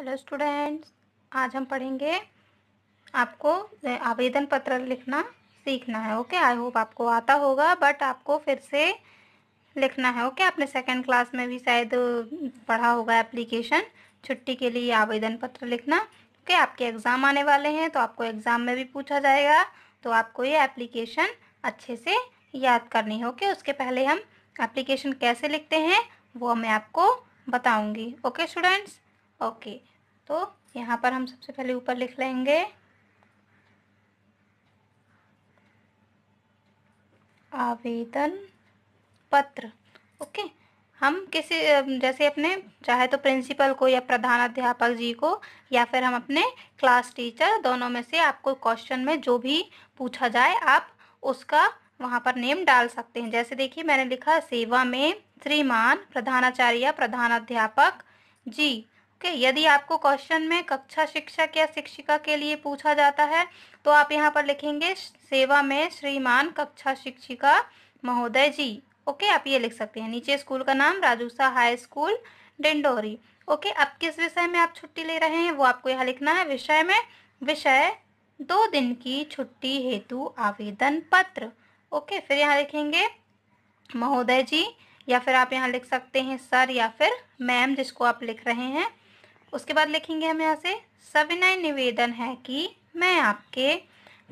hello students आज हम पढ़ेंगे आपको आवेदन पत्र लिखना सीखना है ओके आई होप आपको आता होगा बट आपको फिर से लिखना है ओके आपने सेकेंड क्लास में भी शायद पढ़ा होगा एप्लीकेशन छुट्टी के लिए आवेदन पत्र लिखना ओके आपके एग्ज़ाम आने वाले हैं तो आपको एग्ज़ाम में भी पूछा जाएगा तो आपको ये एप्लीकेशन अच्छे से याद करनी है ओके उसके पहले हम एप्लीकेशन कैसे लिखते हैं वो मैं आपको बताऊँगी ओके स्टूडेंट्स ओके तो यहाँ पर हम सबसे पहले ऊपर लिख लेंगे आवेदन पत्र ओके हम किसी जैसे अपने चाहे तो प्रिंसिपल को या प्रधान अध्यापक जी को या फिर हम अपने क्लास टीचर दोनों में से आपको क्वेश्चन में जो भी पूछा जाए आप उसका वहाँ पर नेम डाल सकते हैं जैसे देखिए मैंने लिखा सेवा में श्रीमान प्रधानाचार्य प्रधानाध्यापक जी ओके okay, यदि आपको क्वेश्चन में कक्षा शिक्षक या शिक्षिका के लिए पूछा जाता है तो आप यहाँ पर लिखेंगे सेवा में श्रीमान कक्षा शिक्षिका महोदय जी ओके okay, आप ये लिख सकते हैं नीचे स्कूल का नाम Rajusa high school Dindori okay okay, अब किस विषय में आप छुट्टी ले रहे हैं वो आपको यहाँ लिखना है विषय में विषय दो दिन की छुट्टी हेतु आवेदन पत्र ओके फिर यहाँ लिखेंगे महोदय जी या फिर आप यहाँ लिख सकते हैं सर या फिर मैम जिसको आप लिख रहे हैं उसके बाद लिखेंगे हम यहाँ से सविनय निवेदन है कि मैं आपके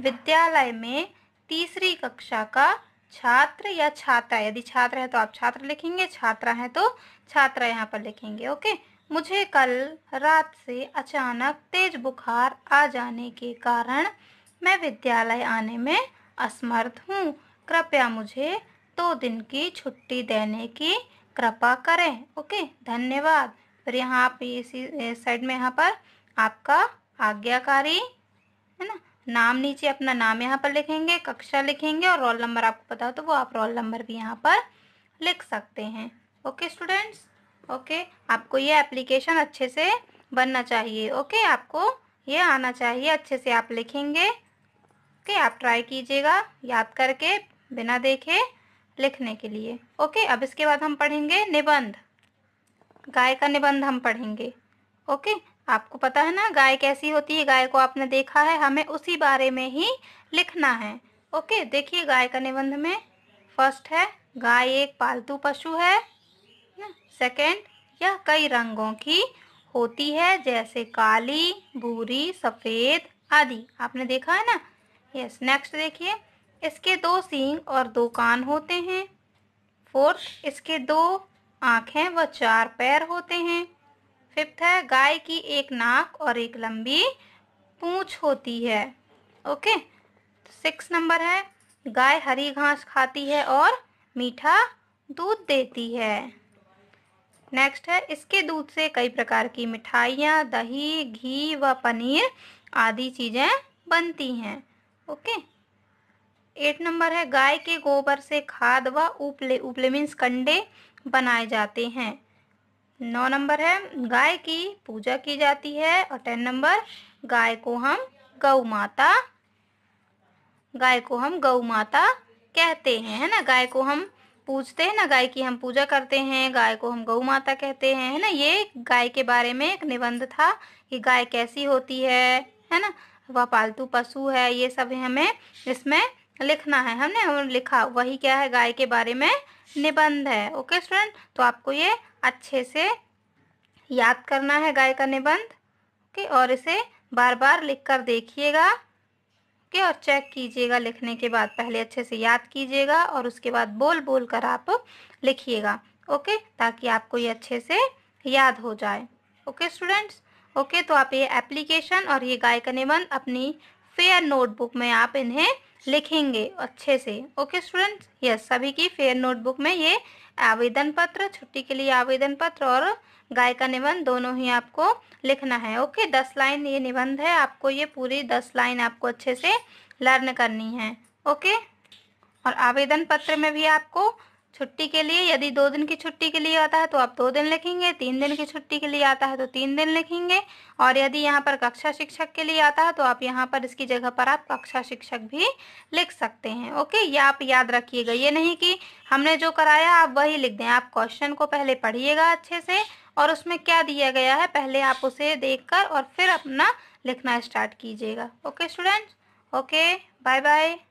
विद्यालय में तीसरी कक्षा का छात्र या छात्रा यदि छात्र है तो आप छात्र लिखेंगे छात्रा है तो छात्रा यहाँ पर लिखेंगे ओके मुझे कल रात से अचानक तेज बुखार आ जाने के कारण मैं विद्यालय आने में असमर्थ हूँ कृपया मुझे दो दिन की छुट्टी देने की कृपा करें ओके धन्यवाद फिर यहाँ आप इसी साइड में यहाँ पर आपका आज्ञाकारी है ना नाम नीचे अपना नाम यहाँ पर लिखेंगे कक्षा लिखेंगे और रोल नंबर आपको पता हो तो वो आप रोल नंबर भी यहाँ पर लिख सकते हैं ओके स्टूडेंट्स ओके आपको ये एप्लीकेशन अच्छे से बनना चाहिए ओके आपको ये आना चाहिए अच्छे से आप लिखेंगे ओके आप ट्राई कीजिएगा याद करके बिना देखे लिखने के लिए ओके अब इसके बाद हम पढ़ेंगे निबंध गाय का निबंध हम पढ़ेंगे ओके आपको पता है ना गाय कैसी होती है गाय को आपने देखा है हमें उसी बारे में ही लिखना है ओके देखिए गाय का निबंध में फर्स्ट है गाय एक पालतू पशु है सेकंड यह कई रंगों की होती है जैसे काली भूरी सफ़ेद आदि आपने देखा है ना यस नेक्स्ट देखिए इसके दो सींग और दो कान होते हैं फोर्थ इसके दो आँखें व चार पैर होते हैं फिफ्थ है गाय की एक नाक और एक लंबी पूंछ होती है ओके सिक्स नंबर है गाय हरी घास खाती है और मीठा दूध देती है नेक्स्ट है इसके दूध से कई प्रकार की मिठाइयाँ दही घी व पनीर आदि चीज़ें बनती हैं ओके एट नंबर है गाय के गोबर से खाद व उपले उपले मीन्स कंडे बनाए जाते हैं नौ नंबर है गाय की पूजा की जाती है और टेन नंबर गाय को हम गौ माता गाय को हम गौ माता कहते हैं है ना गाय को हम पूजते हैं ना गाय की हम पूजा करते हैं गाय को हम गौ माता कहते हैं है ना ये गाय के बारे में एक निबंध था कि गाय कैसी होती है है ना वह पालतू पशु है ये सब हमें इसमें लिखना है हमने हम लिखा वही क्या है गाय के बारे में निबंध है ओके स्टूडेंट तो आपको ये अच्छे से याद करना है गाय का निबंध ओके और इसे बार बार लिख कर देखिएगा ओके और चेक कीजिएगा लिखने के बाद पहले अच्छे से याद कीजिएगा और उसके बाद बोल बोल कर आप लिखिएगा ओके ताकि आपको ये अच्छे से याद हो जाए ओके स्टूडेंट्स ओके तो आप ये एप्लीकेशन और ये गाय का निबंध अपनी फेयर नोटबुक में आप इन्हें लिखेंगे अच्छे से ओके स्टूडेंट्स यस सभी की फेयर नोटबुक में ये आवेदन पत्र छुट्टी के लिए आवेदन पत्र और गाय का निबंध दोनों ही आपको लिखना है ओके दस लाइन ये निबंध है आपको ये पूरी दस लाइन आपको अच्छे से लर्न करनी है ओके और आवेदन पत्र में भी आपको छुट्टी के लिए यदि दो दिन की छुट्टी के लिए आता है तो आप दो दिन लिखेंगे तीन दिन की छुट्टी के लिए आता है तो तीन दिन लिखेंगे और यदि यहाँ पर कक्षा शिक्षक के लिए आता है तो आप यहाँ पर इसकी जगह पर आप कक्षा शिक्षक भी लिख सकते हैं ओके ये या आप याद रखिएगा ये नहीं कि हमने जो कराया आप वही लिख दें आप क्वेश्चन को पहले पढ़िएगा अच्छे से और उसमें क्या दिया गया है पहले आप उसे देख और फिर अपना लिखना स्टार्ट कीजिएगा okay students okay bye bye